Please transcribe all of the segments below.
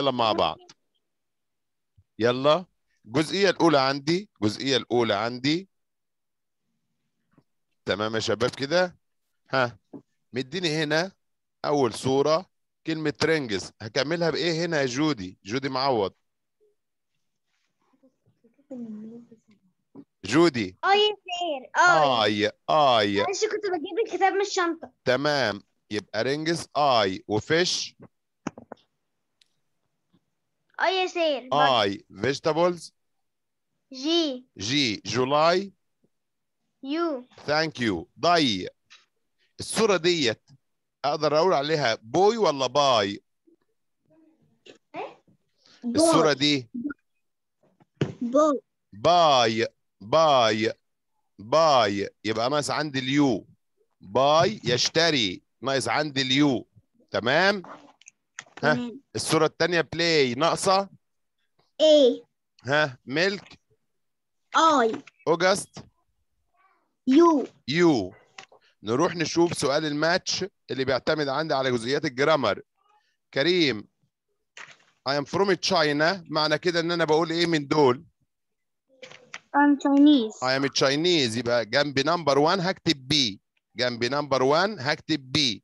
يلا مع بعض يلا الجزئية الأولى عندي الجزئية الأولى عندي تمام يا شباب كده ها مديني هنا أول صورة كلمة رنجز هكملها بإيه هنا يا جودي جودي معوض جودي اي آه، خير آه، اي اي انا كنت بجيب الكتاب من الشنطة تمام يبقى رنجز اي وفيش اي يصير اي فيجيتابلز جي جي جولاي يو ثانك يو ضي الصوره ديت اقدر اقول عليها بوي ولا باي إيه؟ الصوره دي بوي باي باي باي يبقى ناقص عندي اليو باي يشتري ناقص عندي اليو تمام ها الصورة الثانية بلاي ناقصة ايه ها ميلك اي اوجست يو يو نروح نشوف سؤال الماتش اللي بيعتمد عندي على جزئيات الجرامر كريم I am from China معنى كده ان انا بقول ايه من دول I'm Chinese I am Chinese يبقى جنب نمبر 1 هكتب بي جنب نمبر 1 هكتب بي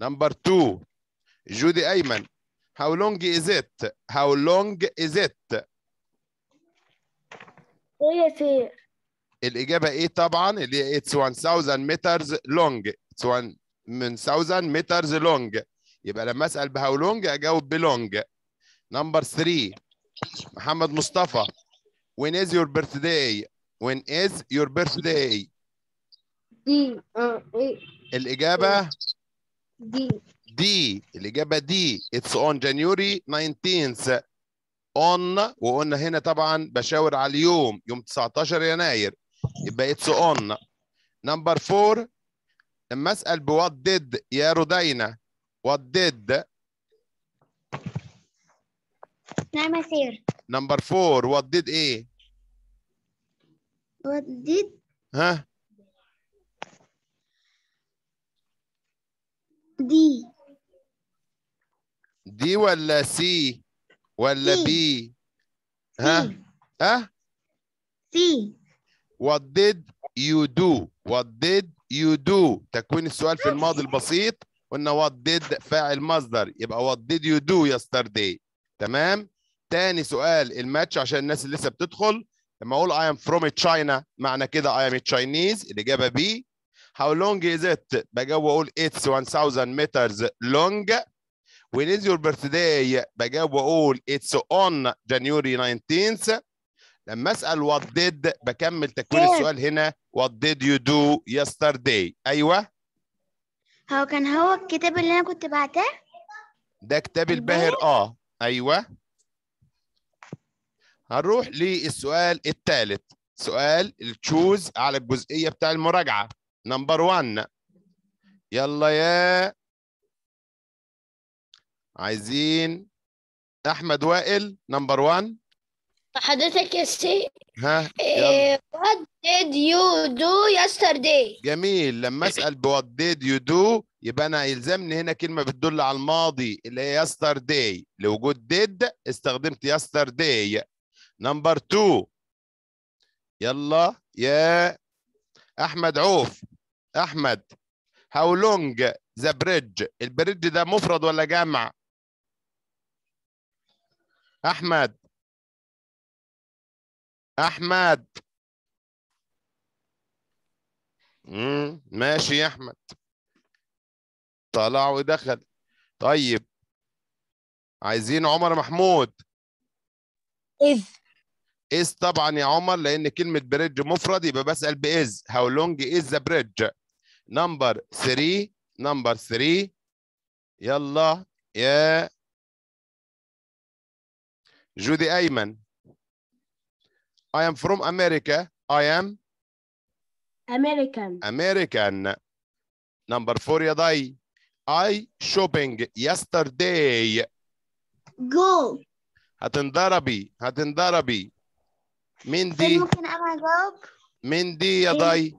نمبر 2 جودي أيمن How long is it? How long is it? إيه الإجابة إيه طبعا اللي هي it's 1000 meters long it's 1000 meters long يبقى لما أسأل بهاو لونج أجاوب بلونج نمبر 3 محمد مصطفى when is your birthday when is your birthday دي آه، إيه. الإجابة دي دي الاجابه دي it's on January 19 th on وقلنا هنا طبعا بشاور على اليوم يوم 19 يناير يبقى it's on number 4 لما اسال ب what did يا رودينا what did نعم يا number نمبر 4 وات ديد ايه وات ديد ها دي دي ولا سي ولا سي. بي ها سي. ها سي what did you do what did you do تكوين السؤال في الماضي البسيط قلنا what did فاعل مصدر يبقى what did you do yesterday تمام تاني سؤال الماتش عشان الناس اللي لسه بتدخل لما اقول I am from China معنى كده I am تشاينيز Chinese الإجابة B how long is it بجاوب اقول it's 1000 meters long When is your birthday? بجاوب واقول it's on January 19th. لما اسال what did بكمل تكوين yeah. السؤال هنا what did you do yesterday؟ ايوه هو كان هو الكتاب اللي انا كنت بعته؟ ده كتاب الباهر اه ايوه هنروح للسؤال الثالث سؤال التشوز على الجزئيه بتاع المراجعه نمبر 1 يلا يا عايزين احمد وائل نمبر 1 حضرتك يا سي ها وات ديد يو دو يسترداي جميل لما اسال بوات ديد يو دو يبقى انا يلزمني هنا كلمه بتدل على الماضي اللي هي يسترداي لوجود ديد استخدمت يسترداي نمبر 2 يلا يا احمد عوف احمد هاو لونج ذا بريدج البريدج ده مفرد ولا جمع احمد احمد امم ماشي يا احمد طلع ودخل طيب عايزين عمر محمود إذ إذ طبعا يا عمر لأن كلمة بريدج مفرد يبقى بسأل بإذ هاو لونج إز ذا بريدج نمبر 3 نمبر 3 يلا يا جودي أيمن I am from America I am American American number four يا ضي I shopping yesterday go هتنضربي هتنضربي من دي ممكن اجاوب مين دي يا ضي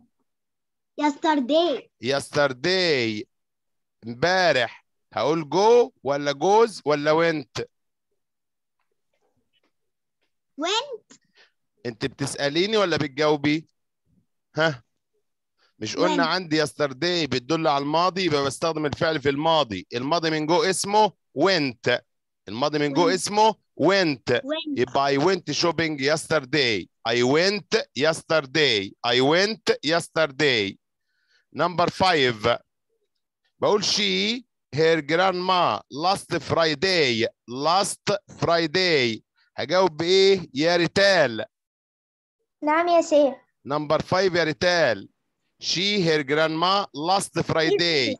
yesterday yesterday امبارح هقول جو ولا جوز ولا went went انت بتساليني ولا بتجاوبي ها مش قلنا went. عندي yesterday بتدل على الماضي يبقى بستخدم الفعل في الماضي الماضي من جو اسمه went الماضي من جو اسمه went, went. يبقى I went shopping yesterday I went yesterday I went yesterday number five بقول she her grandma last Friday last Friday هجاوب بايه يا ريتال نعم يا سيف نمبر 5 يا ريتال she her grandma last friday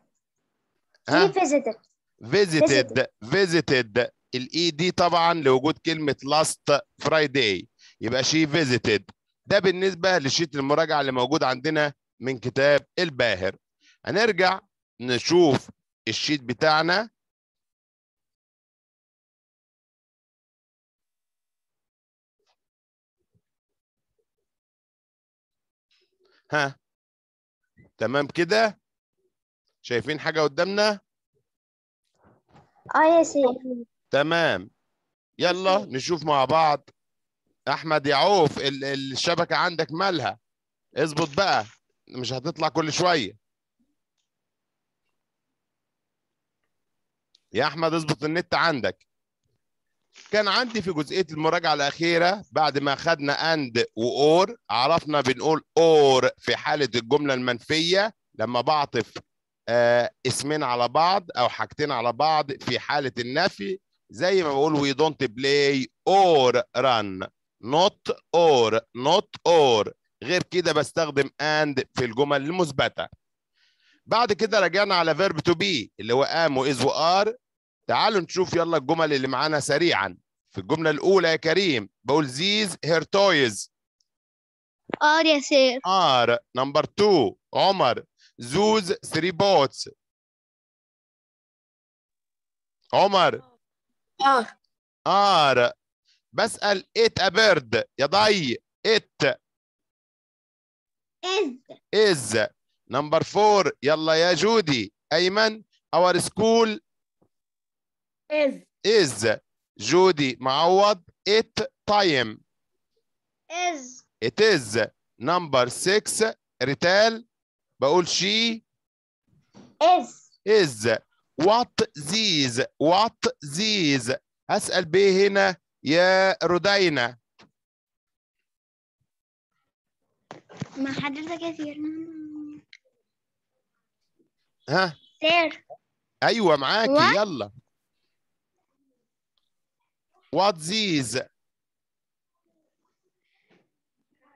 she visited visited visited الاي دي طبعا لوجود كلمه last friday يبقى she visited ده بالنسبه لشيت المراجعه اللي موجود عندنا من كتاب الباهر هنرجع نشوف الشيت بتاعنا ها تمام كده شايفين حاجه قدامنا اه يا سيدي تمام يلا نشوف مع بعض احمد يعوف الشبكه عندك مالها اظبط بقى مش هتطلع كل شويه يا احمد اظبط النت عندك كان عندي في جزئيه المراجعه الاخيره بعد ما خدنا اند واور عرفنا بنقول اور في حاله الجمله المنفيه لما بعطف آه اسمين على بعض او حاجتين على بعض في حاله النفي زي ما بقول وي دونت بلاي اور ران نوت اور نوت اور غير كده بستخدم اند في الجمل المثبته بعد كده رجعنا على فيرب تو بي اللي هو ام واز وار تعالوا نشوف يلا الجمل اللي معانا سريعا في الجملة الأولى يا كريم بقول زيز هير تويز آر يا سير آر نمبر 2 عمر زوز ثري بوتس عمر آر آر بسأل إت بيرد يا ضي إت إز إز نمبر فور يلا يا جودي أيمن اور سكول is is جودي معوض it time is it is number six ريتال بقول she is is what these what these هسأل بيه هنا يا رودينا ما حضرتك يا سير ها سير ايوه معاكي يلا What these?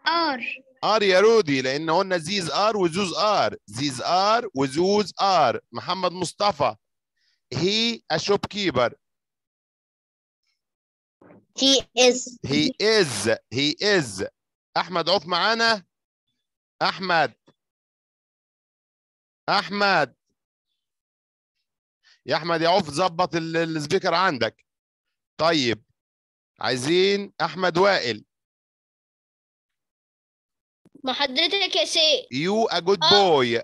Are. Are يا رودي لان قلنا زيز are وزوز are. زيز are وزوز are. محمد مصطفى هي a كيبر he is he is he is احمد عوف معانا احمد احمد يا احمد يا عوف ظبط السبيكر عندك طيب عايزين احمد وائل ما حضرتك يا شيخ يو ا جود بوي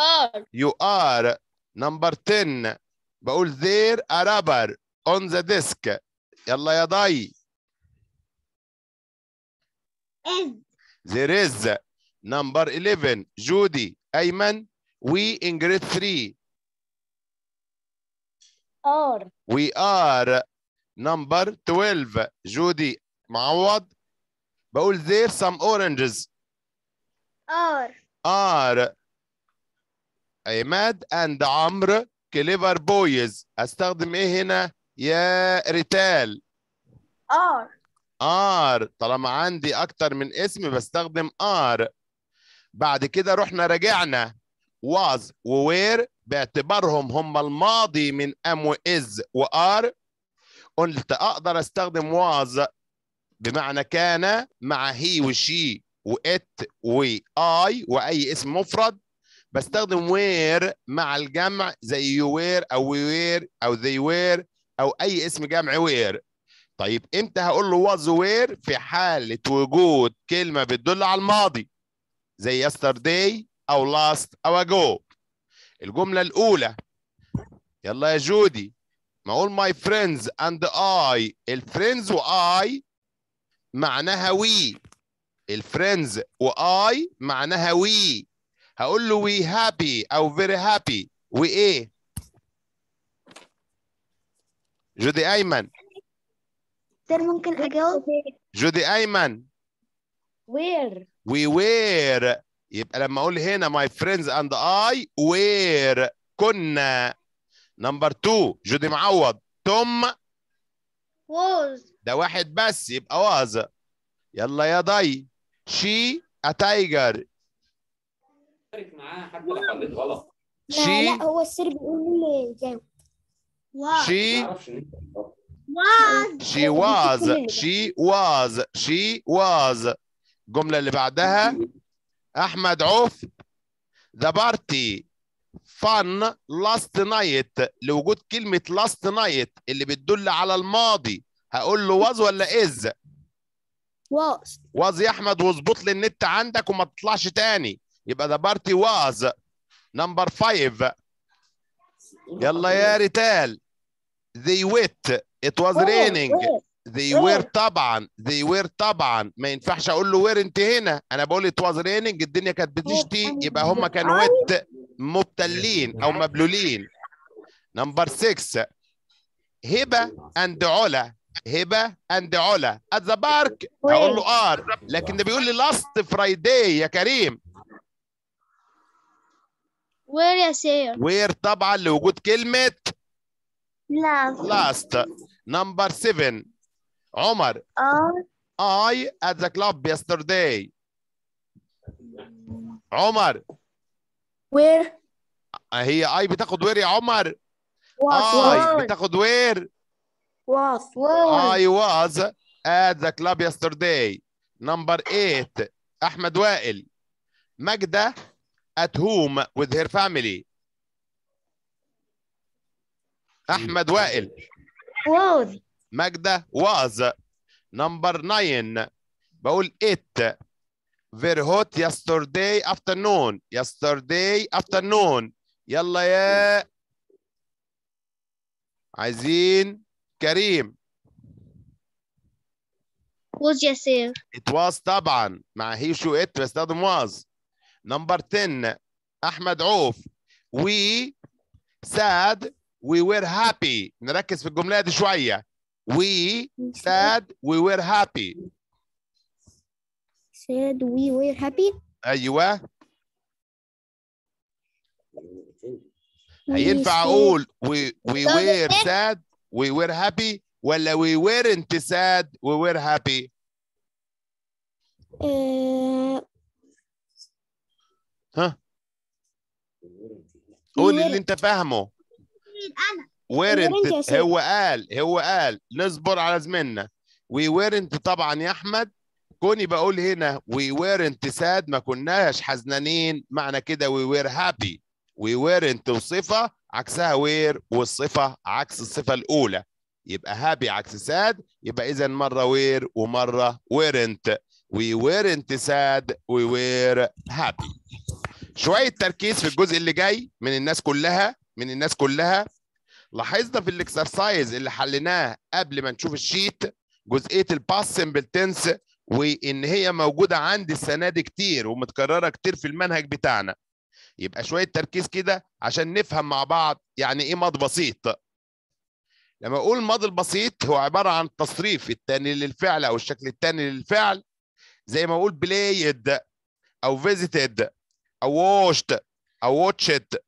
ار يو ار نمبر 10 بقول ذير ا رابر اون ذا ديسك يلا يا ضي There is number 11 جودي أيمن we in grade 3 are we are نمبر 12 جودي معوض بقول there some oranges are are عماد and عمرو كليفر بويز استخدم ايه هنا يا ريتال ار ار طالما عندي اكتر من اسم بستخدم ار بعد كده رحنا رجعنا was و where باعتبارهم هم الماضي من و is و are قلت اقدر استخدم واز بمعنى كان مع هي وشي وات واي واي اسم مفرد بستخدم وير مع الجمع زي يو وير او وي وير او ذي وير او اي اسم جمع وير طيب امتى هقول له واز وير في حاله وجود كلمه بتدل على الماضي زي يسترداي او لاست او اجو الجمله الاولى يلا يا جودي ما اقول my friends and I الفريندز واي معناها وي الفريندز واي معناها وي هقول له وي هابي او فيري هابي ايه جودي ايمن سير ممكن اجاوب جودي ايمن وير وي وير يبقى لما اقول هنا ماي فريندز اند اي وير كنا نمبر 2 جودي معوض توم ووز ده واحد بس يبقى واز يلا يا ضي شي ا معاه حتى لو حليت غلط شي لا هو السر بيقول لي شي was she was she was she was الجملة اللي بعدها أحمد عوف the party fun last night لوجود كلمة last night اللي بتدل على الماضي هقول له was ولا is؟ was was يا أحمد واظبط لي النت عندك وما تطلعش تاني يبقى ده بارتي was نمبر فايف يلا يا ريتال they wet it was oh, raining they oh. were طبعا they were طبعا ما ينفعش اقول له وير انت هنا انا بقول it was raining الدنيا كانت بتشتي oh, يبقى هم كانوا wet مبتلين او نعم. مبلولين نمبر 6 هبه اند علا هبه اند علا ات ذا بارك اقول له ار لكن ده بيقول لي لاست فرايداي يا كريم وير يا سير وير طبعا لوجود كلمه لاست لاست نمبر 7 عمر اي ات ذا كلاب يسترداي عمر وير هي اي بتاخد وير يا عمر اي بتاخد وير was was I was at the club yesterday number 8 احمد وائل ماجده at home with her family احمد وائل was ماجده was number 9 بقول it very hot yesterday afternoon yesterday afternoon يلا يا عايزين كريم was يا sir. it was طبعا مع هي شو بس ده was number 10 احمد عوف we sad we were happy نركز في الجمله دي شويه we sad we were happy said we were happy ايوه هينفع اقول we, we were sad we were happy ولا we weren't sad we were happy ها قول اللي انت فاهمه weren't هو قال هو قال نصبر على زميلنا we weren't طبعا يا احمد كوني بقول هنا we weren't sad ما كناش حزنانين معنى كده we were happy we weren't صفة عكسها were والصفة عكس الصفة الأولى يبقى happy عكس sad يبقى إذا مرة were ومرة weren't we weren't sad we were happy شوية تركيز في الجزء اللي جاي من الناس كلها من الناس كلها لاحظنا في الاكسرسايز اللي حليناه قبل ما نشوف الشيت جزئية الباس سمبل تنس وان هي موجوده عند السنه دي كتير ومتكرره كتير في المنهج بتاعنا يبقى شويه تركيز كده عشان نفهم مع بعض يعني ايه ماض بسيط لما اقول ماضي البسيط هو عباره عن تصريف التاني للفعل او الشكل التاني للفعل زي ما اقول بلايد او فيزيتد او واشت او واتشت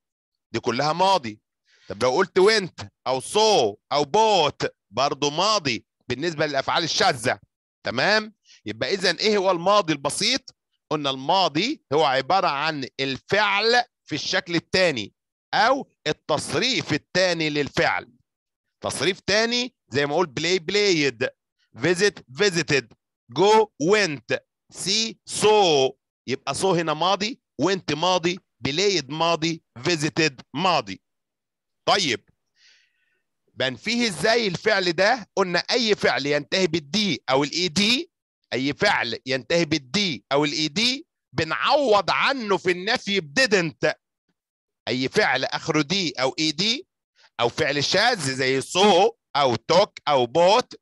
دي كلها ماضي طب لو قلت وينت او سو او بوت برضه ماضي بالنسبه للافعال الشاذه تمام يبقى اذا ايه هو الماضي البسيط قلنا الماضي هو عباره عن الفعل في الشكل الثاني او التصريف الثاني للفعل تصريف ثاني زي ما اقول بلاي بلايد فيزيت فيزيتد جو وينت سي سو يبقى سو هنا ماضي وينت ماضي بلايد ماضي فيزيتد ماضي طيب بنفيه ازاي الفعل ده قلنا اي فعل ينتهي بالدي او الاي دي e اي فعل ينتهي بالدي او الاي دي e بنعوض عنه في النفي بديدنت اي فعل اخره دي او اي e دي او فعل شاذ زي سو او توك او بوت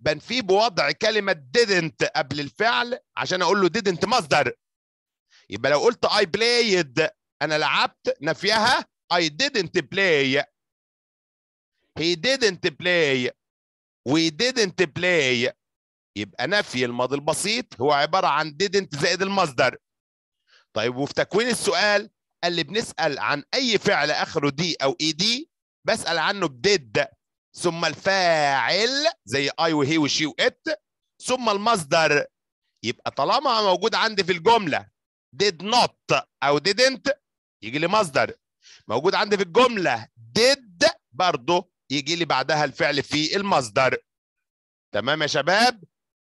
بنفيه بوضع كلمه didn't قبل الفعل عشان اقول له didn't مصدر يبقى لو قلت I played انا لعبت نفيها I ديدنت play he didn't play we ديدنت play يبقى نفي الماضي البسيط هو عباره عن didn't زائد المصدر طيب وفي تكوين السؤال قال لي بنسال عن اي فعل اخره دي او اي e دي بسال عنه بديد ثم الفاعل زي اي وهي وشي وات ثم المصدر يبقى طالما موجود عندي في الجمله did not او didn't يجي لي مصدر موجود عندي في الجمله did برضه يجي لي بعدها الفعل في المصدر تمام يا شباب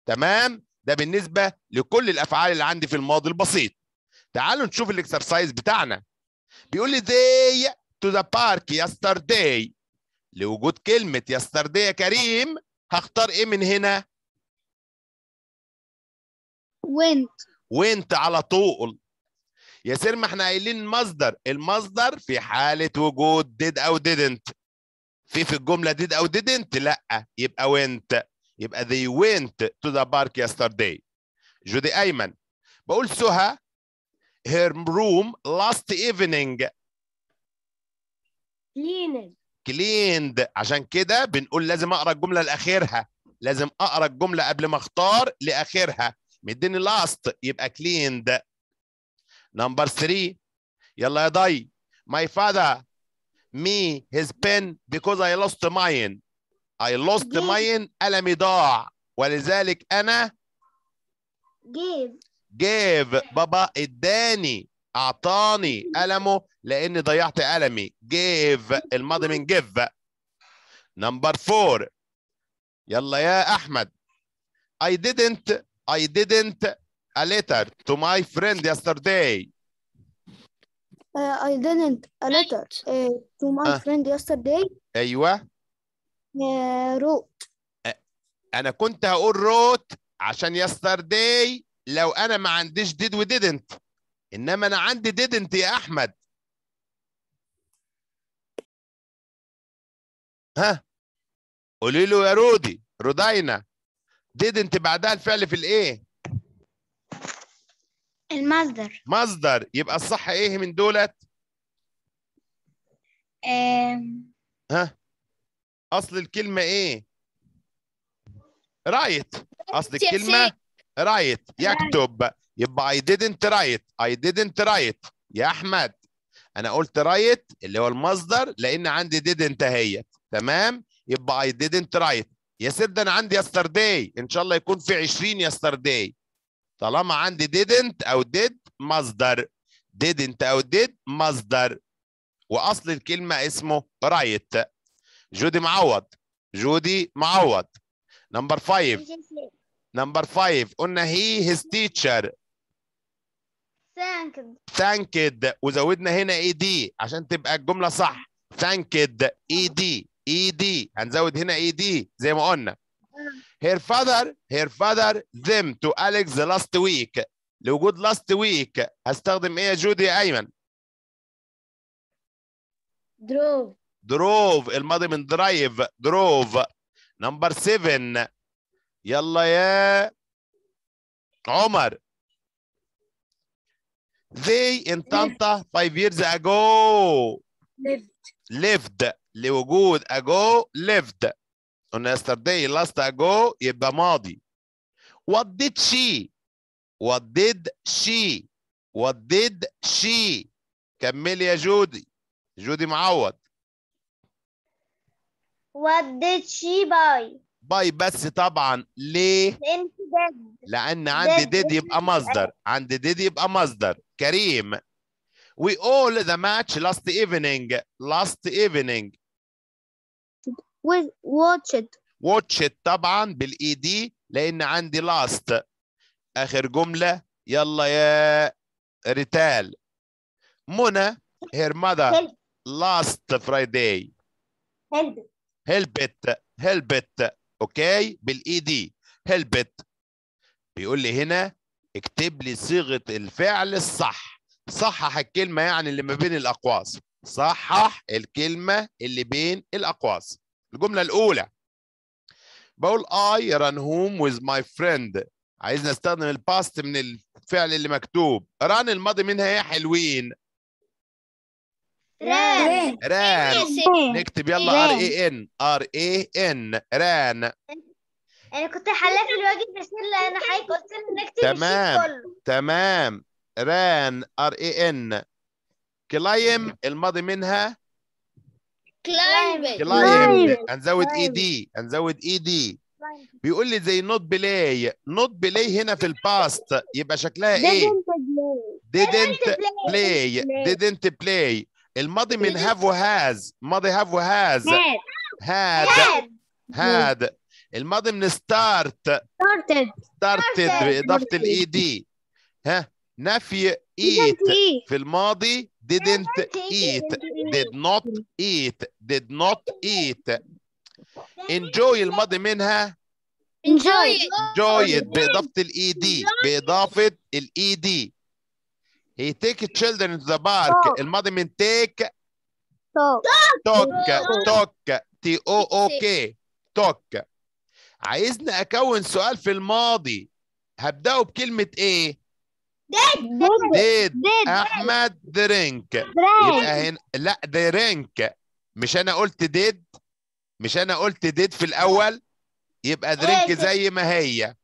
تمام ده بالنسبه لكل الافعال اللي عندي في الماضي البسيط تعالوا نشوف الاكسرسايز بتاعنا بيقول لي they to the park yesterday لوجود كلمه yesterday يا كريم هختار ايه من هنا went went على طول يا سير ما احنا قايلين مصدر المصدر في حاله وجود did او didn't في في الجمله did او didn't لا يبقى went يبقى they went to the park yesterday جودي ايمن بقول سهى her room last evening cleaned cleaned عشان كده بنقول لازم اقرا الجمله لاخرها لازم اقرا الجمله قبل ما اختار لاخرها مديني last يبقى cleaned نمبر 3 يلا يا ضي my father me his pen because I lost mine I lost my mine ألمي ضاع ولذلك أنا gave gave بابا اداني أعطاني ألمه لأني ضيعت ألمي gave الماضي من give number four يلا يا أحمد I didn't I didn't a letter to my friend yesterday Uh, I didn't a letter uh, to my uh. friend yesterday. أيوة روت انا كنت هقول روت عشان يسترداي لو انا ما عنديش ديد وديدنت انما انا عندي ديدنت يا احمد ها قولي له يا رودي رودينا didn't بعدها الفعل في الايه المصدر مصدر يبقى الصح ايه من دولت ام... ها اصل الكلمه ايه رايت اصل الكلمه رايت يكتب يبقى اي didn't write اي didn't write يا احمد انا قلت رايت اللي هو المصدر لان عندي didn't هي تمام يبقى اي didn't write يا سيد انا عندي yesterday ان شاء الله يكون في 20 yesterday طالما عندي didn't او did مصدر didn't او did مصدر واصل الكلمه اسمه رايت جودي معوض جودي معوض نمبر فايف نمبر فايف قلنا هي هيز تيتشر ثانكد ثانكد وزودنا هنا اي e دي عشان تبقى الجمله صح ثانكد اي دي اي دي هنزود هنا اي e دي زي ما قلنا هير فادر هير فادر ذم تو اليكس لاست ويك لوجود لاست ويك هستخدم ايه يا جودي يا ايمن drove دروف الماضي من درايف دروف نمبر 7 يلا يا عمر they in Tanta five years ago lived lived لوجود ago lived on yesterday last ago يبقى ماضي what did she what did she what did she كملي يا جودي جودي معوض What did she buy? باي بس طبعا ليه؟ لان لان عندي ديد يبقى مصدر عندي ديد يبقى مصدر كريم we all the match last evening last evening we Watch it طبعا بالاي دي لان عندي last اخر جمله يلا يا ريتال منى her mother last Friday help هيلبت هيلبت اوكي بالاي دي هيلبت بيقول لي هنا اكتب لي صيغه الفعل الصح صحح الكلمه يعني اللي ما بين الاقواس صحح الكلمه اللي بين الاقواس الجمله الاولى بقول I run home with my friend عايزنا استخدم الباست من الفعل اللي مكتوب ران الماضي منها يا إيه؟ حلوين ران ران نكتب يلا ار اي ان ار اي ان ران انا كنت حلاه في الواجب بس انا حضرتك قلت لنا نكتب تمام تمام ران ار اي ان كلايم الماضي منها كلايم كلايم هنزود اي e دي هنزود اي e دي بيقول لي زي نوت بلاي نوت بلاي هنا في الباست يبقى شكلها ايه didn't play didn't play الماضي من هاف وهاز ماضي هاف وهاز هاد هاد الماضي من ستارت ستارتد ستارتد بإضافة الاي دي e ها نفي ايت في الماضي didn't eat did not eat did not eat enjoy الماضي منها enjoy enjoy بإضافة الاي دي e بإضافة الاي دي e He take children to the park. Talk. الماضي من take. Talk. Talk. T O O K. Talk. عايزني أكون سؤال في الماضي. هبدأه بكلمة إيه؟ ديد ديد أحمد درينك يبقى هنا لا درينك مش أنا قلت ديد مش أنا قلت ديد في الأول يبقى درينك زي ما هي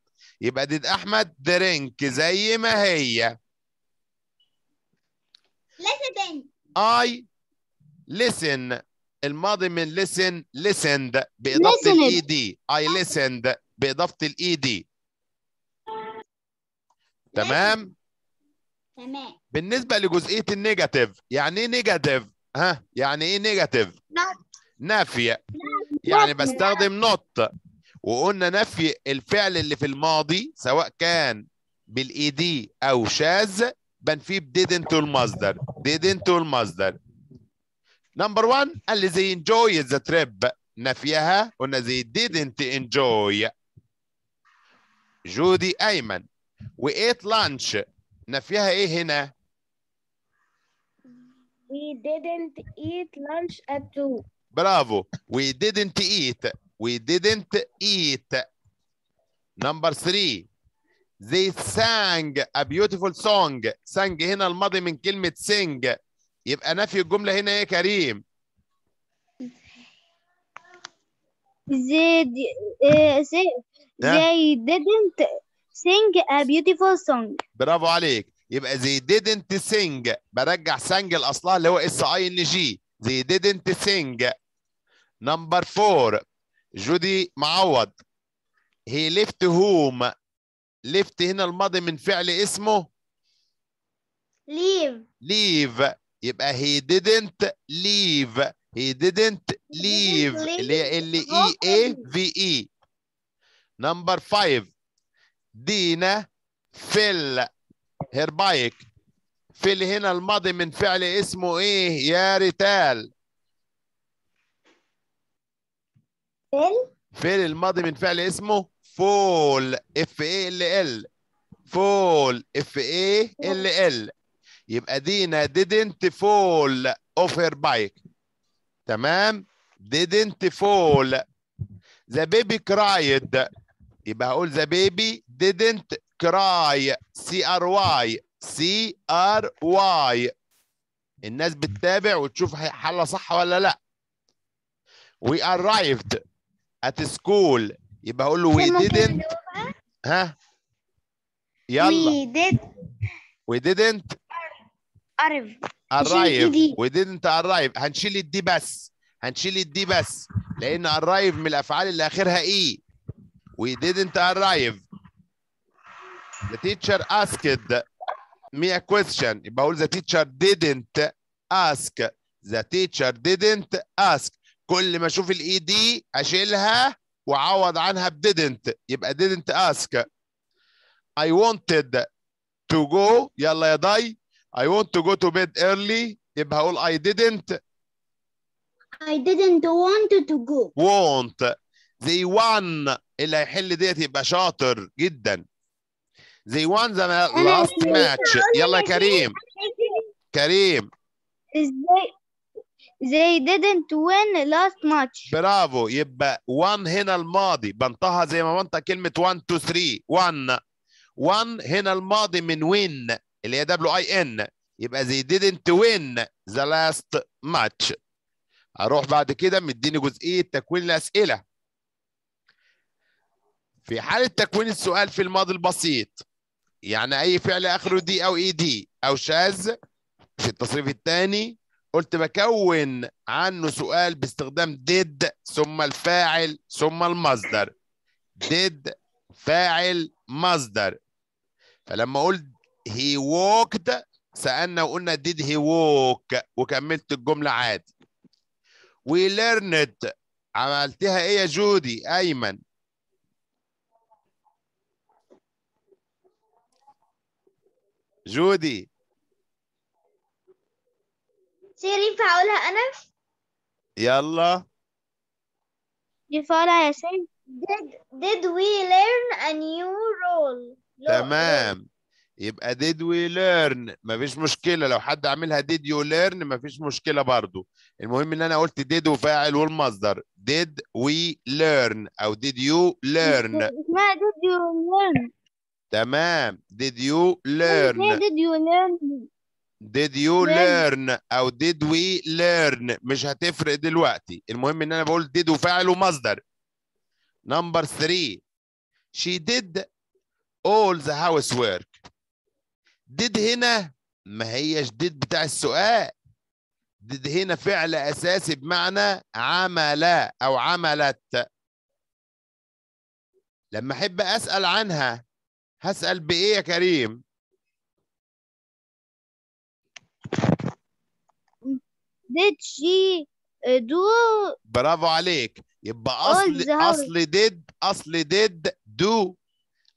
يبقى ديد أحمد درينك زي ما هي listen I listen الماضي من listen listened بإضافة ال ed I listened بإضافة ال ed تمام تمام بالنسبة لجزئية النيجاتيف يعني ايه نيجاتيف؟ ها يعني ايه نيجاتيف؟ نافية يعني بستخدم نوت وقلنا نفي الفعل اللي في الماضي سواء كان بالاي دي e او شاذ بنفي didn't المصدر didn't المصدر Number 1 قال لي they enjoy the trip نفيها قلنا they didn't enjoy جودي ايمن ate lunch نفيها ايه هنا we didn't eat lunch at 2 برافو we didn't eat we didn't eat number 3 they sang a beautiful song sang هنا الماضي من كلمة sing يبقى نفي الجملة هنا يا كريم they, they, didn't sing a beautiful song برافو عليك يبقى they didn't sing برجع sang لأصلها اللي هو S I N G they didn't sing number four جودي معوض he left home ليفت هنا الماضي من فعل اسمه ليف ليف يبقى هي didn't ليف هي didn't ليف اللي هي ال اي اي في اي نمبر 5 دينا فيل هيربايك فيل هنا الماضي من فعل اسمه ايه يا ريتال فيل فيل الماضي من فعل اسمه فول اف اي ال ال فول اف اي ال ال يبقى دينا didn't fall off her bike تمام didn't fall the baby cried يبقى هقول the baby didn't cry c r y c r y الناس بتتابع وتشوف حاله صح ولا لا we arrived at school يبقى اقول له we didn't ها يلا we did we didn't arrive arrive we didn't arrive هنشيل الدي بس هنشيل الدي بس لان arrive من الافعال اللي اخرها اي we didn't arrive the teacher asked me a question يبقى اقول the teacher didn't ask the teacher didn't ask كل ما اشوف الاي دي اشيلها وعوض عنها ب didn't يبقى didn't ask I wanted to go يلا يا داي I want to go to bed early يبقى هقول I didn't I didn't want to go want they won اللي هيحل ديت يبقى شاطر جدا they won the last match يلا كريم كريم ازاي they didn't win last match برافو يبقى 1 هنا الماضي بنطها زي ما بنطق كلمه 1 2 3 1 1 هنا الماضي من win اللي هي دبليو اي ان يبقى they didn't win the last match اروح بعد كده مديني جزئيه تكوين الاسئله في حاله تكوين السؤال في الماضي البسيط يعني اي فعل اخره دي او اي e دي او شاذ في التصريف الثاني قلت بكون عنه سؤال باستخدام did ثم الفاعل ثم المصدر did فاعل مصدر فلما قلت he walked سألنا وقلنا did he walk وكملت الجملة عادي we learned عملتها ايه يا جودي ايمن جودي سير ينفع أقولها أنا؟ يلا ينفع أقولها يا سيد did, did we learn a new role تمام يبقى did we learn مفيش مشكلة لو حد عاملها did you learn مفيش مشكلة برضو المهم ان انا قلت did وفاعل والمصدر did we learn او did you learn اسمها did you learn تمام did you learn did you learn did you learn او did we learn مش هتفرق دلوقتي المهم ان انا بقول did وفاعل ومصدر number three she did all the housework did هنا ما هيش did بتاع السؤال did هنا فعل اساسي بمعنى عمل او عملت لما احب اسال عنها هسال بايه يا كريم did she do برافو عليك يبقى اصل اصل did اصل did do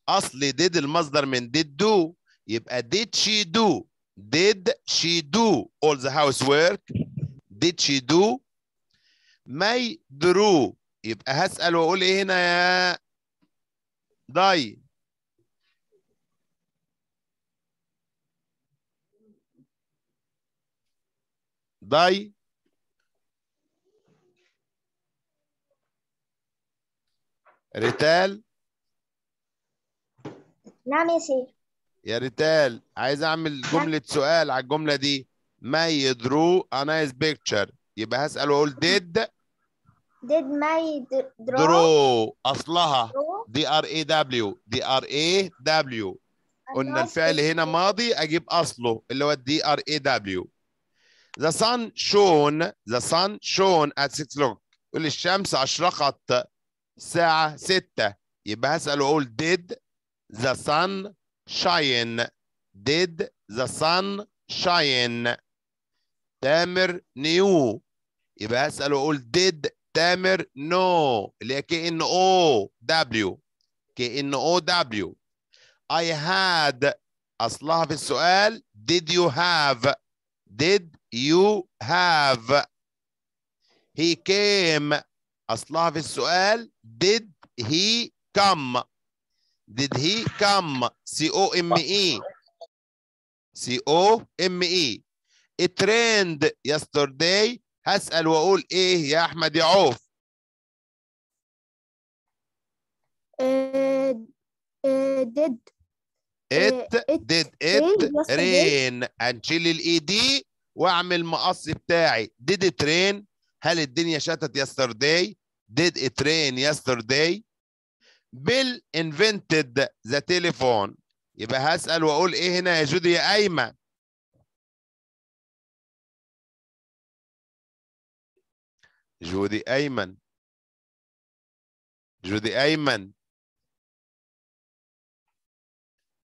اصل did المصدر من did do يبقى did she do did she do all the housework did she do may drew يبقى هسأل واقول ايه هنا يا داي داي ريتال نعم يا سيدي يا ريتال عايز اعمل جمله نعم. سؤال على الجمله دي ماي درو ا نايس بيكتشر يبقى هسال واقول ديد ديد ماي درو اصلها دي ار اي دبليو دي ار اي دبليو قلنا الفعل هنا ماضي اجيب اصله اللي هو الدي ار اي دبليو The sun shone the sun shone at 6 o'clock قول لي الشمس أشرقت الساعة ستة. يبقى هسأل وأقول did the sun shine did the sun shine تامر نيو يبقى هسأل وأقول did تامر نو اللي هي كي ان او دبليو كي ان او دبليو I had أصلها في السؤال did you have did you have he came أصلها في السؤال did he come did he come C O M E C O M E it rained yesterday هسأل وأقول إيه يا أحمد يعوف عوف did it it did it rain and chill الاي دي واعمل مقص بتاعي did it rain هل الدنيا شتت yesterday did it rain yesterday بيل invented the telephone يبقى هسأل واقول ايه هنا يا جودي يا ايمن جودي ايمن جودي ايمن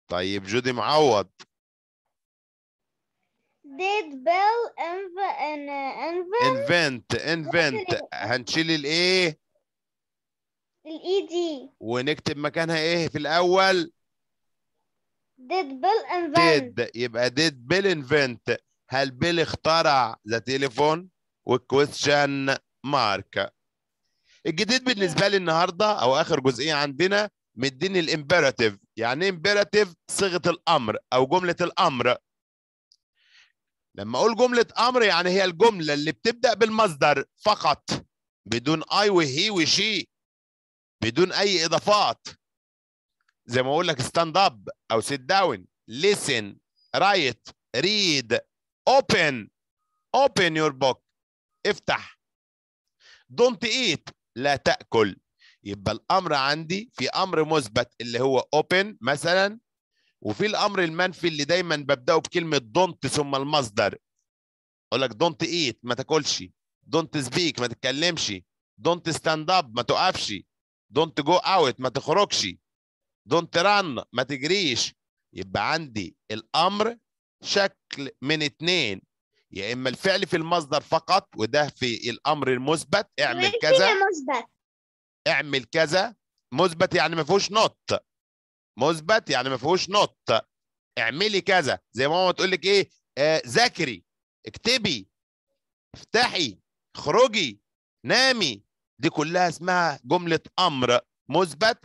طيب جودي معوض did Bill invent invent invent هنشيل الايه؟ الاي دي e ونكتب مكانها ايه في الاول؟ did Bill invent did يبقى did Bill invent هل بيل اخترع ذا تليفون والكويستشن مارك الجديد بالنسبه لي النهارده او اخر جزئيه عندنا مديني الامبيراتيف يعني امبيراتيف صيغه الامر او جمله الامر لما اقول جمله امر يعني هي الجمله اللي بتبدا بالمصدر فقط بدون اي وهي وشي بدون اي اضافات زي ما اقول لك ستاند اب او سيت داون listen write read open open your book افتح don't eat لا تاكل يبقى الامر عندي في امر مثبت اللي هو open مثلا وفي الامر المنفي اللي دايما ببداه بكلمه دونت ثم المصدر اقول لك دونت ايت ما تاكلش دونت سبيك ما تتكلمش دونت ستاند اب ما تقفش دونت جو اوت ما تخرجش دونت ران ما تجريش يبقى عندي الامر شكل من اتنين يا اما الفعل في المصدر فقط وده في الامر المثبت اعمل كذا اعمل كذا مثبت يعني ما فيهوش نوت مثبت يعني ما فيهوش نط اعملي كذا زي ما ماما تقول لك ايه آه، ذاكري آه اكتبي افتحي اخرجي نامي دي كلها اسمها جمله امر مثبت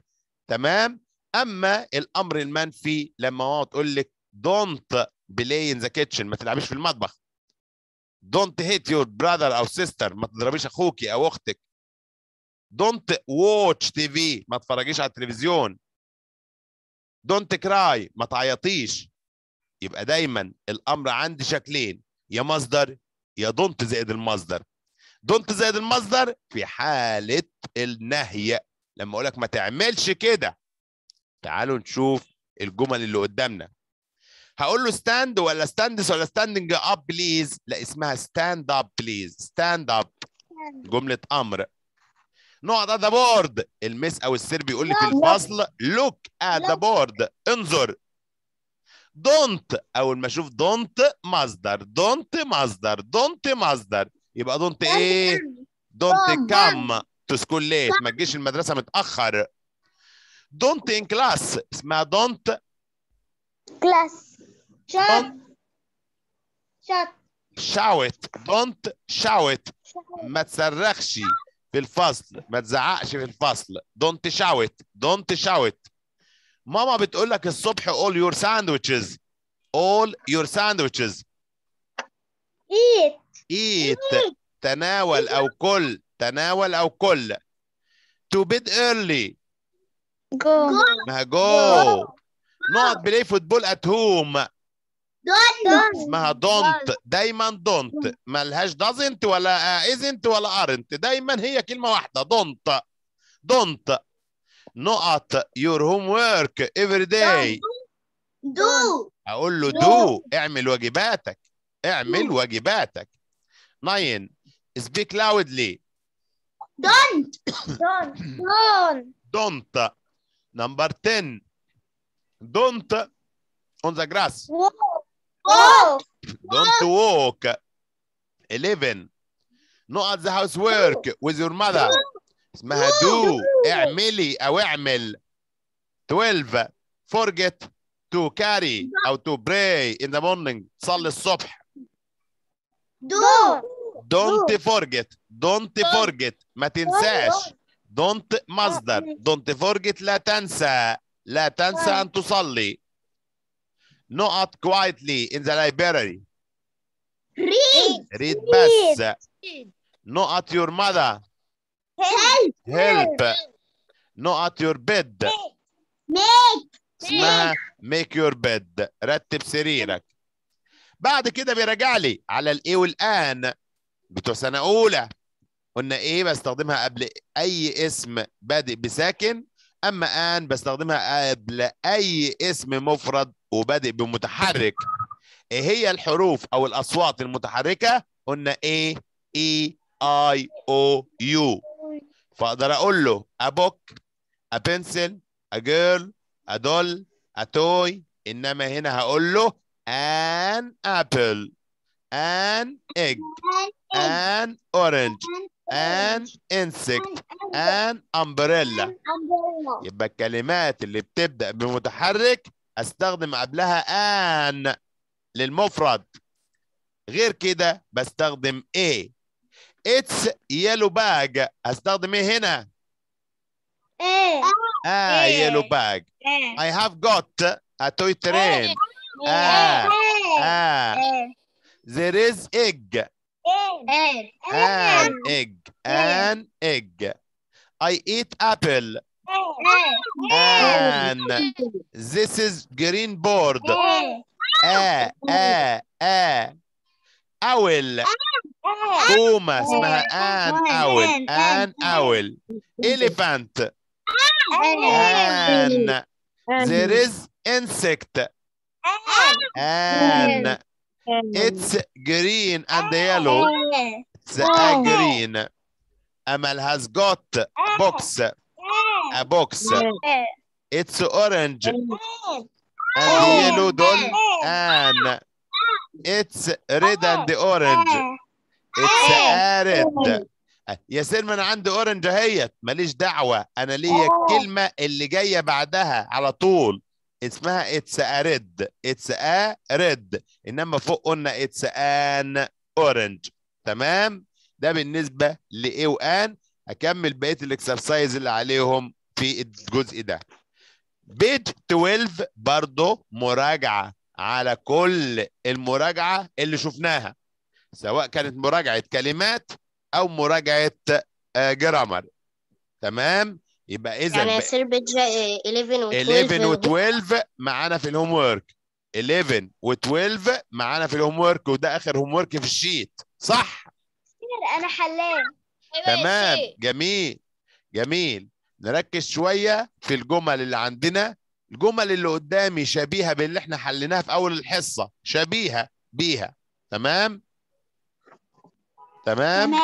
تمام اما الامر المنفي لما ماما تقول لك دونت بلاي ان ذا كيتشن ما تلعبيش في المطبخ دونت هيت يور براذر او سيستر ما تضربيش اخوكي او اختك دونت واتش تي في ما تتفرجيش على التلفزيون دونت كراي ما تعيطيش يبقى دايما الامر عندي شكلين يا مصدر يا دونت زائد المصدر دونت زائد المصدر في حاله النهي لما اقول لك ما تعملش كده تعالوا نشوف الجمل اللي قدامنا هقول له ستاند ولا ستاندس ولا ستاندنج اب بليز لا اسمها ستاند اب بليز ستاند اب جمله امر نقعد على ذا بورد المس او السير بيقول لي في الفصل لوك ات ذا بورد انظر دونت اول ما اشوف دونت مصدر دونت مصدر دونت مصدر يبقى دونت ايه دونت كام تو سكول ليت ما تجيش المدرسه متاخر دونت ان كلاس اسمها دونت كلاس شات شات شاوت دونت شاوت ما تصرخش في الفصل ما تزعقش في الفصل دونت شاوت دونت شاوت ماما بتقول لك الصبح all your sandwiches all your sandwiches eat eat تناول او كل تناول او كل to bed early go ما go, go. not play football at home دونت اسمها دونت دايما دونت ملهاش دازنت ولا ايزنت ولا ارنت دايما هي كلمه واحده دونت دونت نقط يور هوم ورك افري داي دو اقول له دو اعمل واجباتك اعمل do. واجباتك ناين سبيك لاودلي دونت دونت دونت نمبر 10 دونت اون ذا جراس Walk. Don't walk. 11 not at the housework with your mother اسمها do اعملي او اعمل 12 forget to carry او to pray in the morning صلي الصبح do don't forget don't forget ما تنساش don't مصدر don't forget لا تنسى لا تنسى ان تصلي not quietly in the library. Read. Read بس. Not at your mother. Help. Help. Not at your bed. Make. make your bed. رتب سريرك. بعد كده بيراجع لي على الايه والان بتوع سنه اولى قلنا ايه بستخدمها قبل اي اسم بادئ بساكن اما ان بستخدمها قبل اي اسم مفرد وبادئ بمتحرك ايه هي الحروف او الاصوات المتحركه قلنا A E I O U فاقدر اقول له a a a book pencil girl a doll a toy انما هنا هقول له an apple an egg an orange an insect an umbrella يبقى الكلمات اللي بتبدأ بمتحرك استخدم قبلها ان للمفرد غير كده بستخدم ايه اتس يلو باج استخدم ايه هنا ايه اه يلو باج اي هاف جوت a toy train اه اه there is egg an egg ان egg I eat apple Oh, oh, and This is green board. A, A, A. أول بومة اسمها an owl ah, ah. an owl elephant an there is insect an it's green and yellow it's a oh. green Amal has got box a box. It's orange. Oh. And oh. yellow doll. Oh. And it's red and orange. It's red. يا ما انا عندي اورنج اهيت ماليش دعوه انا ليا الكلمه اللي جايه بعدها على طول اسمها اتس ارد اتس ارد انما فوق قلنا اتس ان اورنج تمام ده بالنسبه لايه وان اكمل بقيه الاكسرسايز اللي عليهم في الجزء ده بيت 12 برضه مراجعه على كل المراجعه اللي شفناها سواء كانت مراجعه كلمات او مراجعه جرامر آه، تمام يبقى اذا يعني يا بيج 11 و 11 و12 معانا في الهوم ورك 11 و12 معانا في الهوم ورك وده اخر هوم ورك في الشيت صح انا حلاه تمام جميل جميل نركز شويه في الجمل اللي عندنا الجمل اللي قدامي شبيهه باللي احنا حليناها في اول الحصه شبيهه بيها تمام تمام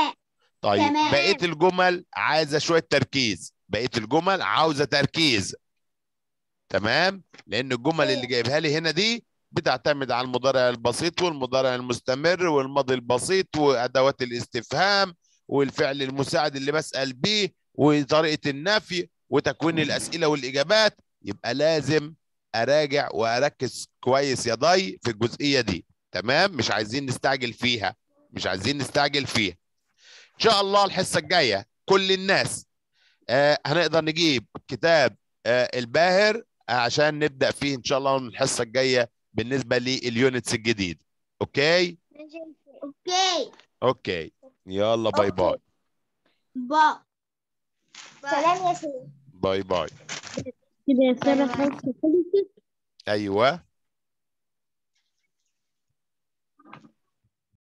طيب بقيه الجمل عايزه شويه تركيز بقيه الجمل عاوزه تركيز تمام لان الجمل اللي جايبها لي هنا دي بتعتمد على المضارع البسيط والمضارع المستمر والماضي البسيط وادوات الاستفهام والفعل المساعد اللي بسال بيه وطريقه النفي وتكوين الاسئله والاجابات يبقى لازم اراجع واركز كويس يا ضي في الجزئيه دي تمام مش عايزين نستعجل فيها مش عايزين نستعجل فيها ان شاء الله الحصه الجايه كل الناس آه، هنقدر نجيب كتاب آه، الباهر آه، عشان نبدا فيه ان شاء الله من الحصه الجايه بالنسبه لليونتس الجديد اوكي اوكي اوكي يلا باي باي باي سلام يا سيدي باي باي كده يا ساره خلصت ايوه